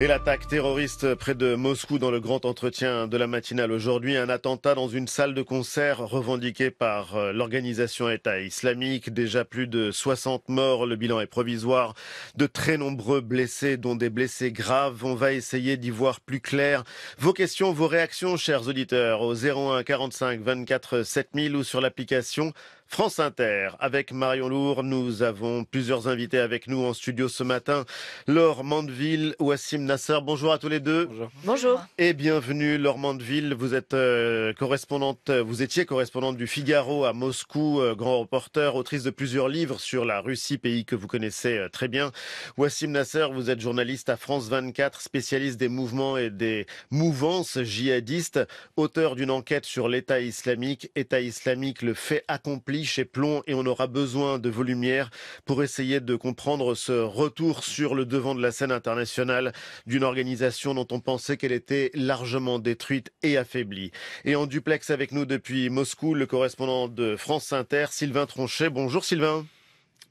Et l'attaque terroriste près de Moscou dans le grand entretien de la matinale aujourd'hui, un attentat dans une salle de concert revendiqué par euh, l'organisation État islamique, déjà plus de 60 morts, le bilan est provisoire, de très nombreux blessés dont des blessés graves, on va essayer d'y voir plus clair. Vos questions, vos réactions chers auditeurs au 01 45 24 7000 ou sur l'application France Inter. Avec Marion Lourd, nous avons plusieurs invités avec nous en studio ce matin. Laure Mandeville, Wassim Nasser, bonjour à tous les deux. Bonjour. bonjour. Et bienvenue Laure Mandeville, vous êtes euh, correspondante, euh, vous étiez correspondante du Figaro à Moscou, euh, grand reporter, autrice de plusieurs livres sur la Russie, pays que vous connaissez très bien. Wassim Nasser, vous êtes journaliste à France 24, spécialiste des mouvements et des mouvances djihadistes, auteur d'une enquête sur l'État islamique, État islamique, le fait accompli chez Plomb et on aura besoin de vos lumières pour essayer de comprendre ce retour sur le devant de la scène internationale d'une organisation dont on pensait qu'elle était largement détruite et affaiblie. Et en duplex avec nous depuis Moscou, le correspondant de France Inter, Sylvain Tronchet. Bonjour Sylvain.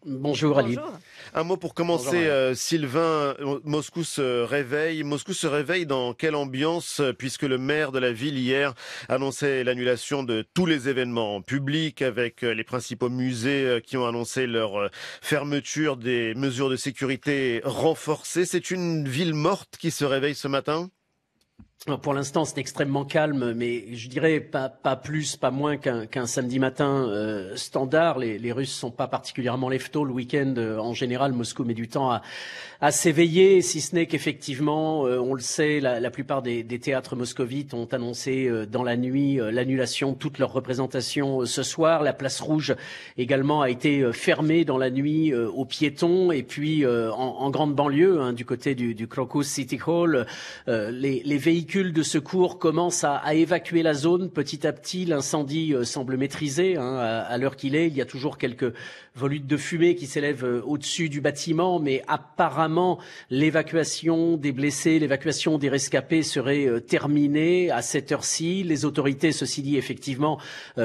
Bonjour Ali. Un mot pour commencer, euh, Sylvain. Euh, Moscou se réveille. Moscou se réveille dans quelle ambiance euh, Puisque le maire de la ville hier annonçait l'annulation de tous les événements publics, avec les principaux musées qui ont annoncé leur fermeture, des mesures de sécurité renforcées. C'est une ville morte qui se réveille ce matin pour l'instant, c'est extrêmement calme, mais je dirais pas, pas plus, pas moins qu'un samedi matin euh, standard. Les, les Russes sont pas particulièrement leftos le week-end. Euh, en général, Moscou met du temps à, à s'éveiller, si ce n'est qu'effectivement, euh, on le sait, la, la plupart des, des, théâtres moscovites ont annoncé dans la nuit l'annulation de toutes leurs représentations ce soir. La place rouge également a été fermée dans la nuit aux piétons. Et puis, en, en, grande banlieue, hein, du côté du, du City Hall, les, les véhicules véhicules de secours commencent à, évacuer la zone petit à petit. L'incendie euh, semble maîtrisé hein, à, l'heure qu'il est. Il y a toujours quelques volutes de fumée qui s'élèvent euh, au-dessus du bâtiment, mais apparemment l'évacuation des blessés, l'évacuation des rescapés serait euh, terminée à cette heure-ci. Les autorités, ceci dit effectivement,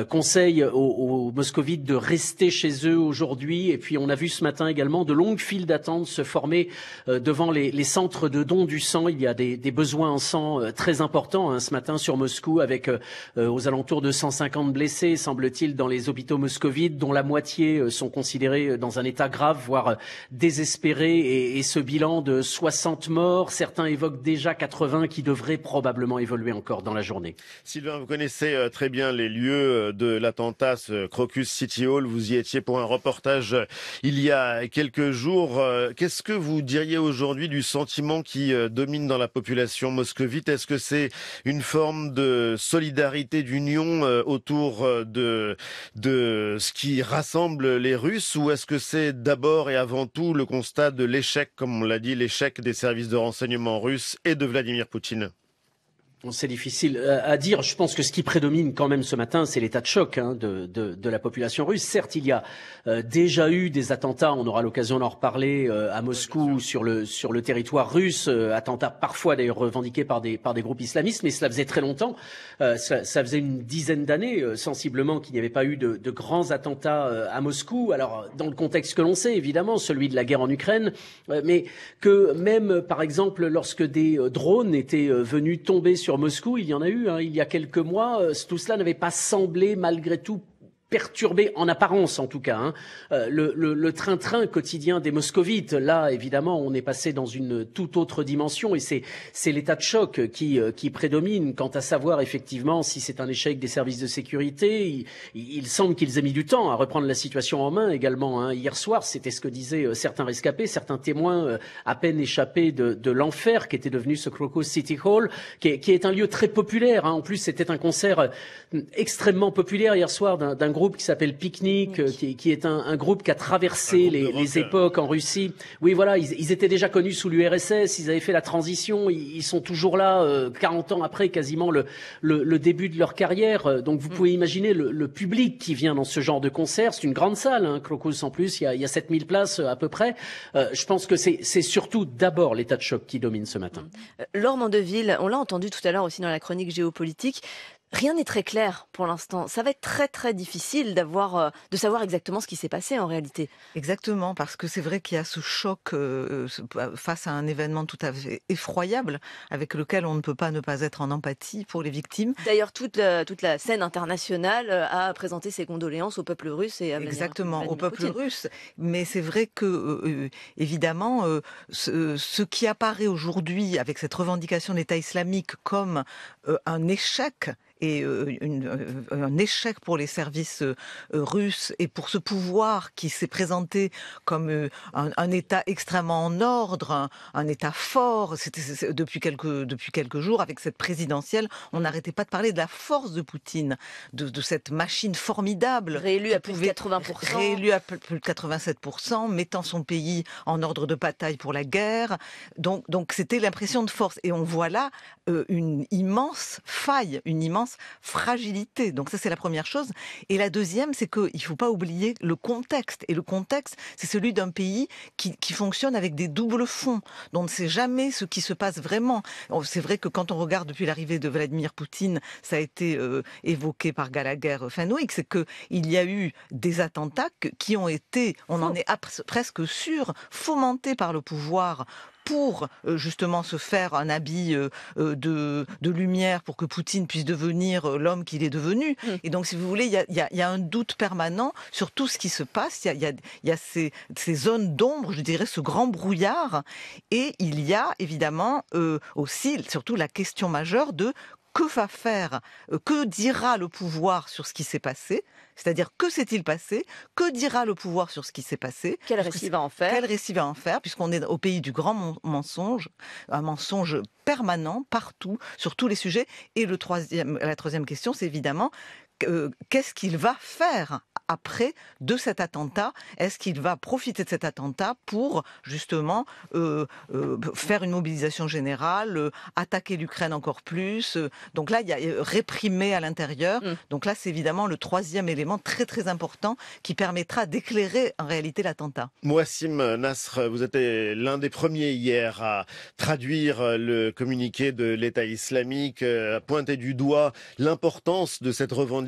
conseillent aux, moscovites de rester chez eux aujourd'hui. Et puis on a vu ce matin également de longues files d'attente se former devant les, centres de dons du sang. Il y a des besoins en sang très important hein, ce matin sur Moscou avec euh, aux alentours de 150 blessés, semble-t-il, dans les hôpitaux moscovites, dont la moitié euh, sont considérés euh, dans un état grave, voire désespéré. Et, ce bilan de 60 morts, certains évoquent déjà 80 qui devraient probablement évoluer encore dans la journée. Sylvain, vous connaissez très bien les lieux de l'attentat, Crocus City Hall. Vous y étiez pour un reportage il y a quelques jours. Qu'est-ce que vous diriez aujourd'hui du sentiment qui domine dans la population moscovite est-ce que c'est une forme de solidarité, d'union euh, autour euh, de, ce qui rassemble les Russes ou est-ce que c'est d'abord et avant tout le constat de l'échec, comme on l'a dit, l'échec des services de renseignement russes et de Vladimir Poutine c'est difficile euh, à dire. Je pense que ce qui prédomine quand même ce matin, c'est l'état de choc hein, de, de, de, la population russe. Certes, il y a euh, déjà eu des attentats, on aura l'occasion d'en reparler euh, à Moscou sur, le, sur le territoire russe, euh, attentats parfois d'ailleurs revendiqués par des, par des groupes islamistes, mais cela faisait très longtemps, ça, ça, faisait une dizaine d'années sensiblement qu'il n'y avait pas eu de, de grands attentats à Moscou. Alors, dans le contexte que l'on sait, évidemment, celui de la guerre en Ukraine, mais que même, par exemple, lorsque des drones étaient venus tomber sur Moscou, il y en a eu. Hein. Il y a quelques mois, euh, tout cela n'avait pas semblé malgré tout perturbé en apparence en tout cas, hein, euh, le train-train quotidien des moscovites. Là, évidemment, on est passé dans une toute autre dimension et c'est l'état de choc qui, euh, qui prédomine quant à savoir effectivement si c'est un échec des services de sécurité. Il, semble qu'ils aient mis du temps à reprendre la situation en main également. Hein. Hier soir, c'était ce que disaient euh, certains rescapés, certains témoins à peine échappés de, de l'enfer qui était devenu ce Crocus City Hall, qui est, qui est, un lieu très populaire. Hein. En plus, c'était un concert extrêmement populaire hier soir d'un groupe groupe qui s'appelle Picnic, euh, qui, est un, groupe qui a traversé les, époques en Russie. Oui, voilà, ils, étaient déjà connus sous l'URSS, ils avaient fait la transition, ils, sont toujours là, 40 euh, ans après quasiment le, début de leur carrière. Euh, donc vous mm. pouvez imaginer le, public qui vient dans ce genre de concert. C'est une grande salle, hein, Crocus en plus, il y a, il 7000 places à peu près. je pense que c'est surtout d'abord l'état de choc qui domine ce matin. Mm. Laure Mandeville, on l'a entendu tout à l'heure aussi dans la chronique géopolitique, Rien n'est très clair pour l'instant. Ça va être très très difficile d'avoir, euh, de savoir exactement ce qui s'est passé en réalité. Exactement, parce que c'est vrai qu'il y a ce choc euh, euh, face à un événement tout à fait effroyable avec lequel on ne peut pas ne pas être en empathie pour les victimes. D'ailleurs, toute la, toute la scène internationale a présenté ses condoléances au peuple russe et à exactement au peuple russe. Mais c'est vrai que évidemment, ce, ce qui apparaît aujourd'hui avec cette revendication d'État islamique comme un échec et euh, une, euh, un échec pour les services euh, russes et pour ce pouvoir qui s'est présenté comme un, État extrêmement en ordre, un, État fort. depuis quelques depuis quelques jours avec cette présidentielle, on n'arrêtait pas de parler de la force de Poutine, de, cette machine formidable. Réélu à plus de 80 Réélu à plus de 87 mettant son pays en ordre de bataille pour la guerre. Donc donc c'était l'impression de force et on voit là une immense faille, une immense fragilité. Donc ça, c'est la première chose. Et la deuxième, c'est qu'il ne faut pas oublier le contexte. Et le contexte, c'est celui d'un pays qui, fonctionne avec des doubles fonds, dont on ne sait jamais ce qui se passe vraiment. C'est vrai que quand on regarde depuis l'arrivée de Vladimir Poutine, ça a été euh, évoqué par Gallagher euh, Fenwick, c'est qu'il y a eu des attentats qui ont été, on en est presque sûr, fomentés par le pouvoir pour euh, justement se faire un habit euh, euh, de, lumière pour que Poutine puisse devenir l'homme qu'il est devenu. Mm. Et donc, si vous voulez, il y a, un doute permanent sur tout ce qui se passe. Il y a, ces, zones d'ombre, je dirais, ce grand brouillard. Et il y a évidemment aussi, surtout, la question majeure de que va faire, que dira le pouvoir sur ce qui s'est passé c'est-à-dire que s'est-il passé Que dira le pouvoir sur ce qui s'est passé Quel récit va en faire Quel récit va en faire Puisqu'on est au pays du grand mensonge, un mensonge permanent partout sur tous les sujets. Et le troisième, la troisième question, c'est évidemment euh, qu'est-ce qu'il va faire après de cet attentat Est-ce qu'il va profiter de cet attentat pour justement euh, euh, faire une mobilisation générale, attaquer l'Ukraine encore plus Donc là, il y a réprimer à l'intérieur. Mm. Donc là, c'est évidemment le troisième élément très très important qui permettra d'éclairer en réalité l'attentat. Moassim Nasr, vous êtes l'un des premiers hier à traduire le communiqué de l'État islamique, à pointer du doigt l'importance de cette revendication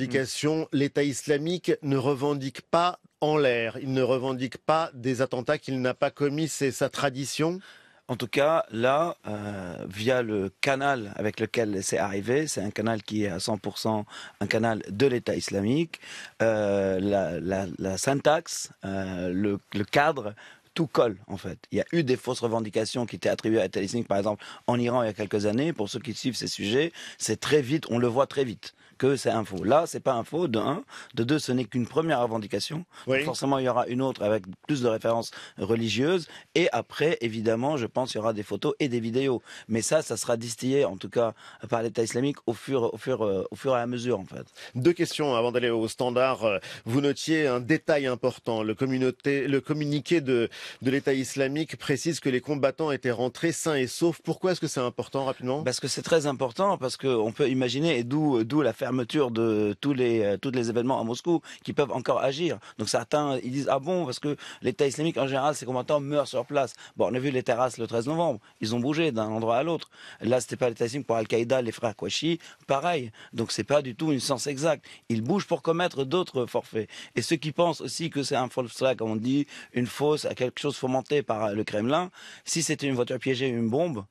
l'État islamique ne revendique pas en l'air, il ne revendique pas des attentats qu'il n'a pas commis, c'est sa tradition en tout cas, là, euh, via le canal avec lequel c'est arrivé, c'est un canal qui est à 100% un canal de l'État islamique, euh, la, syntaxe, euh, le, cadre, tout colle en fait. Il y a eu des fausses revendications qui étaient attribuées à l'État islamique, par exemple, en Iran il y a quelques années. Pour ceux qui suivent ces sujets, c'est très vite, on le voit très vite c'est un faux. Là, c'est pas un faux, de un. De deux, ce n'est qu'une première revendication. forcément, il y aura une autre avec plus de références religieuses. Et après, évidemment, je pense qu'il y aura des photos et des vidéos. Mais ça, ça sera distillé, en tout cas, par l'État islamique au fur, au fur, euh, au fur et à mesure, en fait. Deux questions avant d'aller au standard. Vous notiez un détail important. Le, communauté, le communiqué de, de l'État islamique précise que les combattants étaient rentrés sains et saufs. Pourquoi est-ce que c'est important, rapidement Parce que c'est très important, parce qu'on peut imaginer, et d'où la ferme fermeture de tous les, euh, les événements à Moscou qui peuvent encore agir. Donc certains, ils disent, ah bon, parce que l'État islamique, en général, ses combattants meurent sur place. Bon, on a vu les terrasses le 13 novembre. Ils ont bougé d'un endroit à l'autre. Là, c'était pas l'État islamique pour Al-Qaïda, les frères Kouachi, pareil. Donc c'est pas du tout une sens exacte. Ils bougent pour commettre d'autres forfaits. Et ceux qui pensent aussi que c'est un false comme on dit, une fausse, quelque chose fomenté par le Kremlin, si c'était une voiture piégée, une bombe,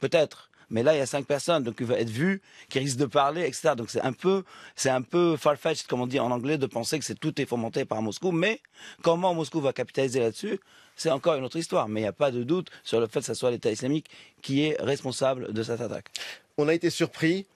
peut-être mais là il y a cinq personnes, donc il va être vu, qui risque de parler, etc. Donc c'est un peu, c'est un peu far-fetched, comme on dit en anglais, de penser que c'est tout est fomenté par Moscou. Mais comment Moscou va capitaliser là-dessus, c'est encore une autre histoire. Mais il n'y a pas de doute sur le fait que ce soit l'État islamique qui est responsable de cette attaque. On a été surpris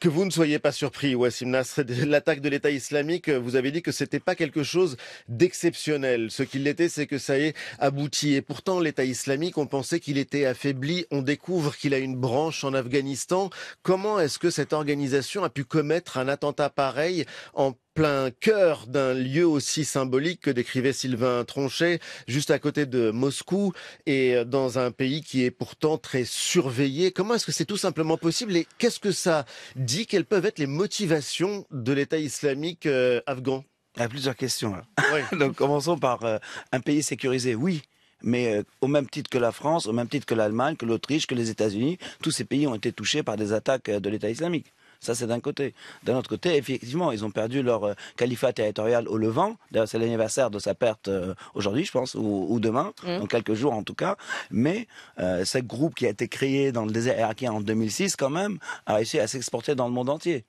que vous ne soyez pas surpris, Wassim Nasr, l'attaque de l'État islamique, euh, vous avez dit que c'était pas quelque chose d'exceptionnel. Ce qu'il était, c'est que ça ait abouti. Et pourtant, l'État islamique, on pensait qu'il était affaibli. On découvre qu'il a une branche en Afghanistan. Comment est-ce que cette organisation a pu commettre un attentat pareil en plein cœur d'un lieu aussi symbolique que décrivait Sylvain Tronchet, juste à côté de Moscou et euh, dans un pays qui est pourtant très surveillé. Comment est-ce que c'est tout simplement possible et qu'est-ce que ça dit Quelles peuvent être les motivations de l'État islamique euh, afghan Il y a plusieurs questions. Hein. Donc commençons par euh, un pays sécurisé. Oui, mais au même titre que la France, au même titre que l'Allemagne, que l'Autriche, que les États-Unis, tous ces pays ont été touchés par des attaques de l'État islamique. Ça, c'est d'un côté. D'un autre côté, effectivement, ils ont perdu leur euh, califat territorial au Levant. c'est l'anniversaire de sa perte euh, aujourd'hui, je pense, ou, demain, mm. dans quelques jours en tout cas. Mais euh, ce groupe qui a été créé dans le désert irakien en 2006, quand même, a réussi à s'exporter dans le monde entier.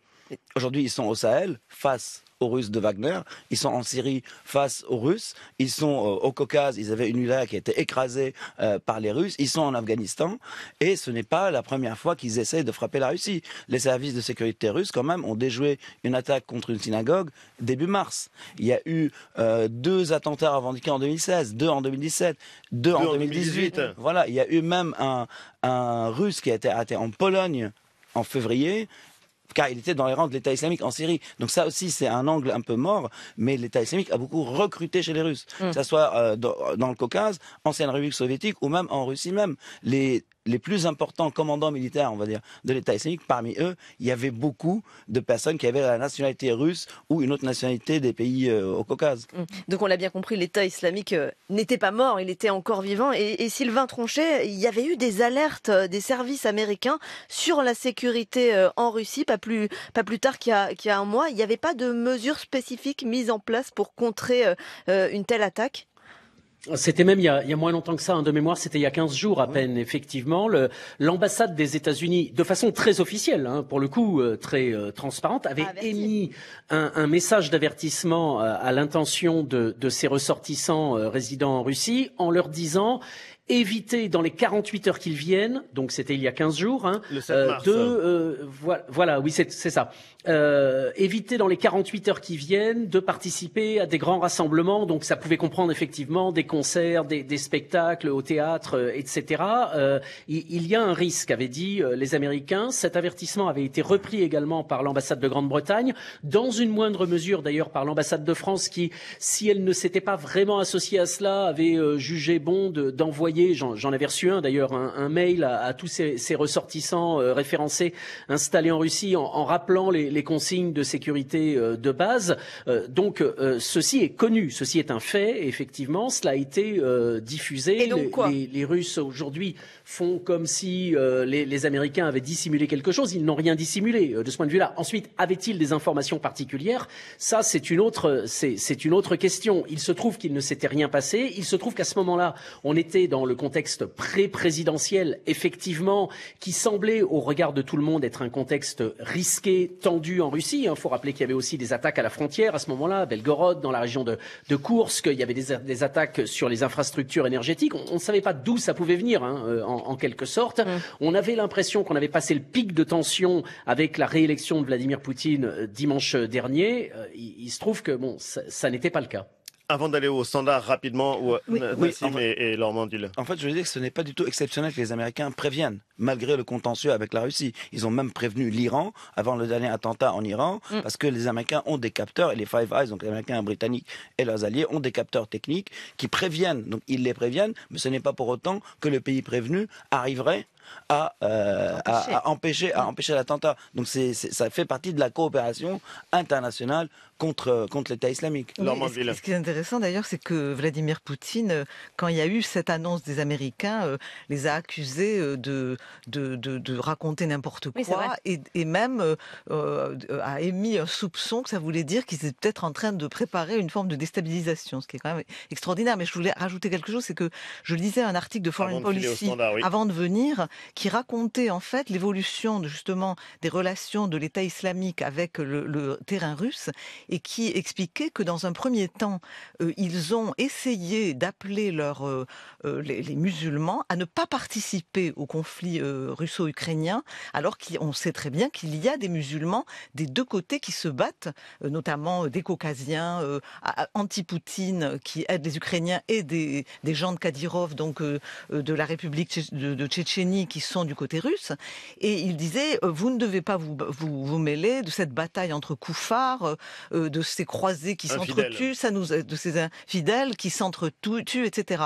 Aujourd'hui, ils sont au Sahel, face aux Russes de Wagner. Ils sont en Syrie face aux Russes. Ils sont euh, au Caucase. Ils avaient une ULA qui a été écrasée euh, par les Russes. Ils sont en Afghanistan. Et ce n'est pas la première fois qu'ils essayent de frapper la Russie. Les services de sécurité russes, quand même, ont déjoué une attaque contre une synagogue début mars. Il y a eu euh, deux attentats revendiqués en 2016, deux en 2017, deux, en 2018. Voilà, il y a eu même un, un russe qui a été arrêté en Pologne en février car il était dans les rangs de l'État islamique en Syrie. Donc ça aussi, c'est un angle un peu mort, mais l'État islamique a beaucoup recruté chez les Russes, mm. que ce soit euh, dans, dans, le Caucase, ancienne République soviétique ou même en Russie même. Les les plus importants commandants militaires, on va dire, de l'État islamique, parmi eux, il y avait beaucoup de personnes qui avaient la nationalité russe ou une autre nationalité des pays euh, au Caucase. Mm. Donc on l'a bien compris, l'État islamique euh, n'était pas mort, il était encore vivant. Et, Sylvain Tronchet, il y avait eu des alertes euh, des services américains sur la sécurité en Russie, pas plus, pas plus tard qu'il y, a un mois. Il n'y avait pas de mesures spécifiques mises en place pour contrer une telle attaque c'était même il y, a, moins longtemps que ça, hein, de mémoire, c'était il y a 15 jours à peine, effectivement. L'ambassade des États-Unis, de façon très officielle, hein, pour le coup euh, très euh, transparente, avait émis un, message d'avertissement euh, à l'intention de, de, ses ressortissants résidant en Russie en leur disant éviter dans les 48 heures qu'ils viennent, donc c'était il y a 15 jours, hein, euh, de euh, voilà, oui c'est ça, euh, éviter dans les 48 heures qui viennent de participer à des grands rassemblements, donc ça pouvait comprendre effectivement des concerts, des, des spectacles au théâtre, etc. il, y a un risque, avaient dit les Américains. Cet avertissement avait été repris également par l'ambassade de Grande-Bretagne, dans une moindre mesure d'ailleurs par l'ambassade de France qui, si elle ne s'était pas vraiment associée à cela, avait jugé bon d'envoyer j'en avais reçu un d'ailleurs, un, mail à, tous ces, ressortissants euh, référencés installés en Russie en, rappelant les, consignes de sécurité euh, de base. Euh, donc ceci est connu, ceci est un fait, effectivement, cela a été diffusé. Et donc, les, Russes aujourd'hui font comme si les Américains avaient dissimulé quelque chose, ils n'ont rien dissimulé de ce point de vue-là. Ensuite, avaient-ils des informations particulières Ça, c'est une autre, c'est une autre question. Il se trouve qu'il ne s'était rien passé. Il se trouve qu'à ce moment-là, on était dans le contexte pré-présidentiel, effectivement, qui semblait, au regard de tout le monde, être un contexte risqué, tendu en Russie. Il hein, faut rappeler qu'il y avait aussi des attaques à la frontière à ce moment-là, à Belgorod, dans la région de, de Koursk. Il y avait des, attaques sur les infrastructures énergétiques. On ne savait pas d'où ça pouvait venir, hein, euh, en, quelque sorte. Hum. On avait l'impression qu'on avait passé le pic de tension avec la réélection de Vladimir Poutine euh, dimanche dernier. Euh, il, se trouve que bon, ça n'était pas le cas. Avant d'aller au standard rapidement, ou euh, et, En fait, je veux dire que ce n'est pas du tout exceptionnel que les Américains préviennent, malgré le contentieux avec la Russie. Ils ont même prévenu l'Iran avant le dernier attentat en Iran, mm. parce que les Américains ont des capteurs, et les Five Eyes, donc les Américains, Britanniques et leurs alliés, ont des capteurs techniques qui préviennent. Donc ils les préviennent, mais ce n'est pas pour autant que le pays prévenu arriverait euh, à, empêcher. À, empêcher, l'attentat. Donc c'est, ça fait partie de la coopération internationale contre, contre l'État islamique. ce, qui est intéressant d'ailleurs, c'est que Vladimir Poutine, euh, quand il y a eu cette annonce des Américains, euh, les a accusés de, de, de, raconter n'importe quoi et, et, même a émis un soupçon que ça voulait dire qu'ils étaient peut-être en train de préparer une forme de déstabilisation, ce qui est quand même extraordinaire. Mais je voulais rajouter quelque chose, c'est que je lisais un article de Foreign Policy avant de venir qui racontait en fait l'évolution justement des relations de l'État islamique avec le, terrain russe et qui expliquait que dans un premier temps, euh, ils ont essayé d'appeler euh, euh, les, musulmans à ne pas participer au conflit russo-ukrainien, alors qu'on sait très bien qu'il y a des musulmans des deux côtés qui se battent, notamment des Caucasiens anti-Poutine qui aident les Ukrainiens et des, gens de Kadyrov, donc de la République de, de Tchétchénie qui sont du côté russe, et il disait euh, vous ne devez pas vous, vous, mêler de cette bataille entre coufards euh, euh, de ces croisés qui s'entretuent, ça nous de ces infidèles qui s'entretuent, etc.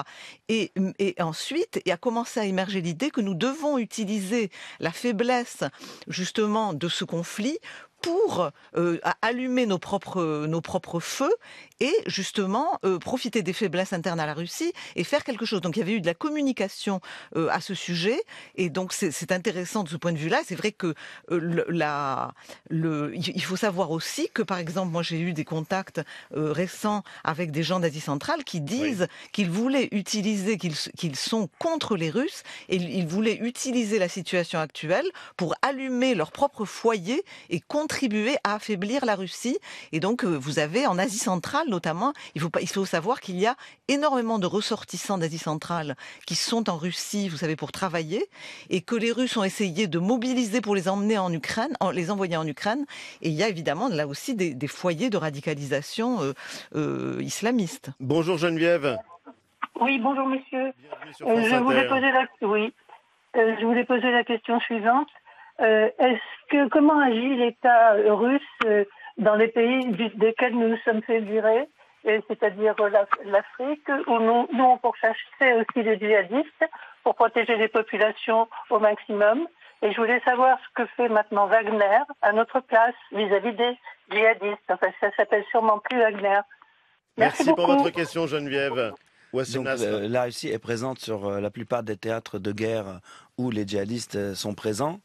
Et, mm, et ensuite, il a commencé à émerger l'idée que nous devons utiliser la faiblesse justement de ce conflit pour euh, allumer nos propres, nos propres feux et justement euh, profiter des faiblesses internes à la Russie et faire quelque chose. Donc il y avait eu de la communication euh, à ce sujet et donc c'est intéressant de ce point de vue-là. C'est vrai que la, le, il faut savoir aussi que par exemple moi j'ai eu des contacts récents avec des gens d'Asie centrale qui disent qu'ils voulaient utiliser, qu'ils sont contre les Russes et ils voulaient utiliser la situation actuelle pour allumer leur propre foyer et contre contribué à affaiblir la Russie. Et donc, euh, vous avez en Asie centrale notamment, il faut, il faut savoir qu'il y a énormément de ressortissants d'Asie centrale qui sont en Russie, vous savez, pour travailler, et que les Russes ont essayé de mobiliser pour les emmener en Ukraine, en, les envoyer en Ukraine. Et il y a évidemment là aussi des, foyers de radicalisation euh, euh, islamiste. Bonjour Geneviève. Oui, bonjour monsieur. je, voulais poser la... oui. je voulais poser la question suivante. Euh, est-ce que comment agit l'État russe euh, dans les pays desquels nous nous sommes fait virer, c'est-à-dire euh, l'Afrique, où nous, nous on pourchassait aussi les djihadistes pour protéger les populations au maximum. Et je voulais savoir ce que fait maintenant Wagner à notre place vis-à-vis des djihadistes. Enfin, ça s'appelle sûrement plus Wagner. Merci, pour votre question, Geneviève. Donc, la Russie est présente sur la plupart des théâtres de guerre où les djihadistes euh, sont présents.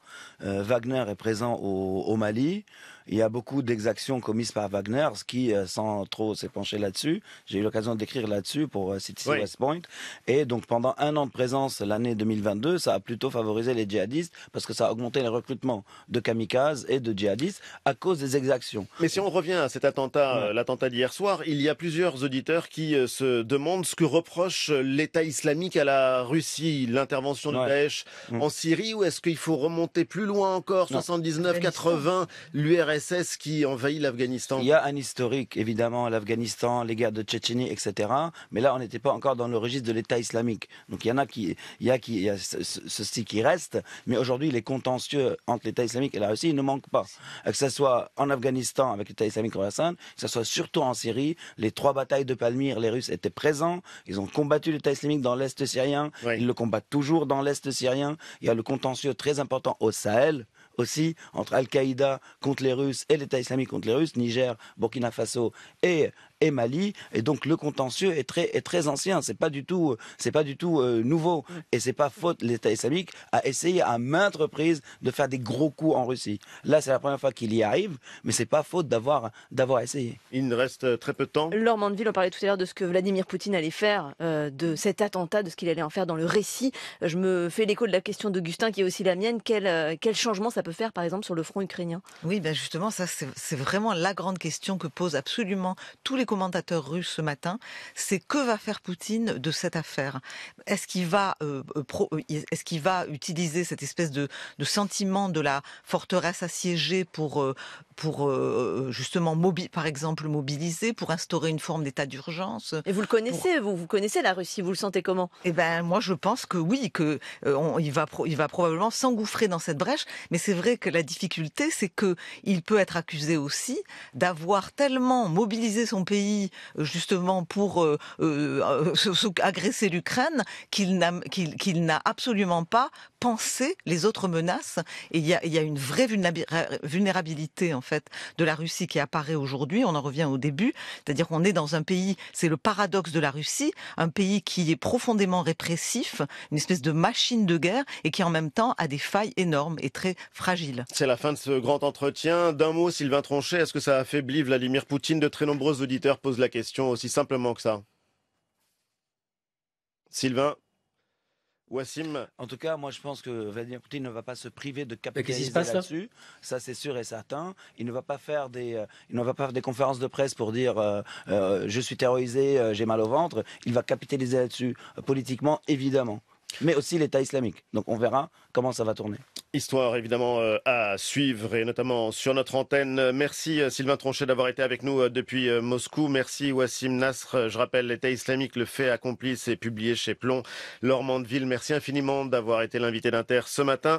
Euh, Wagner est présent au, Mali. Il y a beaucoup d'exactions commises par Wagner, ce qui, euh, sans trop s'épancher là-dessus, j'ai eu l'occasion d'écrire là-dessus pour City West Point. Et donc pendant un an de présence, l'année 2022, ça a plutôt favorisé les djihadistes parce que ça a augmenté les recrutements de kamikazes et de djihadistes à cause des exactions. Mais si on revient à cet attentat, l'attentat d'hier soir, il y a plusieurs auditeurs qui se demandent ce que reproche l'État islamique à la Russie, l'intervention de Daesh en Syrie ou est-ce qu'il faut remonter plus loin encore, 79-80, l'URSS qui envahit l'Afghanistan Il y a un historique, évidemment, l'Afghanistan, les guerres de Tchétchénie, etc. Mais là, on n'était pas encore dans le registre de l'État islamique. Donc il y en a qui, il y a qui, ceci qui reste. Mais aujourd'hui, les contentieux entre l'État islamique et la Russie, ne manquent pas. Que ce soit en Afghanistan avec l'État islamique en Hassan, que ce soit surtout en Syrie, les trois batailles de Palmyre, les Russes étaient présents. Ils ont combattu l'État islamique dans l'Est syrien. Ils le combattent toujours dans l'Est syrien. Il y a le contentieux très important au Sahel aussi entre Al-Qaïda contre les Russes et l'État islamique contre les Russes, Niger, Burkina Faso et et Mali. Et donc le contentieux est très, est très ancien. C'est pas du tout, c'est pas du tout euh, nouveau. Mm. Et c'est pas faute l'État islamique a essayé à maintes reprises de faire des gros coups en Russie. Là, c'est la première fois qu'il y arrive, mais c'est pas faute d'avoir, d'avoir essayé. Il ne reste euh, très peu de temps. Laure Mandeville, on parlait tout à l'heure de ce que Vladimir Poutine allait faire, euh, de cet attentat, de ce qu'il allait en faire dans le récit. Je me fais l'écho de la question d'Augustin qui est aussi la mienne. Quel, quel changement ça peut faire, par exemple, sur le front ukrainien Oui, ben justement, ça, c'est vraiment la grande question que posent absolument tous les commentateurs russe ce matin, c'est que va faire Poutine de cette affaire Est-ce qu'il va, euh, euh, euh, est-ce qu'il va utiliser cette espèce de, sentiment de la forteresse assiégée pour, pour justement, par exemple, mobiliser, pour instaurer une forme d'état d'urgence Et vous le connaissez, vous, vous connaissez la Russie, vous le sentez comment Eh ben, moi, je pense que oui, que il va, il va probablement s'engouffrer dans cette brèche. Mais c'est vrai que la difficulté, c'est que il peut être accusé aussi d'avoir tellement mobilisé son pays euh, justement pour euh, euh, agresser l'Ukraine qu'il n'a absolument pas pensé les autres menaces. Et il y a, il y a une vraie vulnérabilité en fait de la Russie qui apparaît aujourd'hui. On en revient au début, c'est-à-dire qu'on est dans un pays, c'est le paradoxe de la Russie, un pays qui est profondément répressif, une espèce de machine de guerre et qui en même temps a des failles énormes et très fragiles. C'est la fin de ce grand entretien. D'un mot, Sylvain Tronchet, est-ce que ça affaiblit Vladimir Poutine de très nombreux auditeurs pose la question aussi simplement que ça. Sylvain Wassim En tout cas, moi je pense que Vladimir Poutine ne va pas se priver de capitaliser là-dessus. Ça, c'est sûr et certain. Il ne va pas faire des, euh, il ne va pas faire des conférences de presse pour dire euh, euh, je suis terrorisé, j'ai mal au ventre. Il va capitaliser là-dessus politiquement, évidemment. Mais aussi l'État islamique. Donc on verra comment ça va tourner. Histoire évidemment euh, à suivre et notamment sur notre antenne. Merci euh, Sylvain Tronchet d'avoir été avec nous euh, depuis Moscou. Merci Wassim Nasr. Je rappelle l'État islamique, le fait accompli, c'est publié chez Plomb. Lormandeville, merci infiniment d'avoir été l'invité d'Inter ce matin.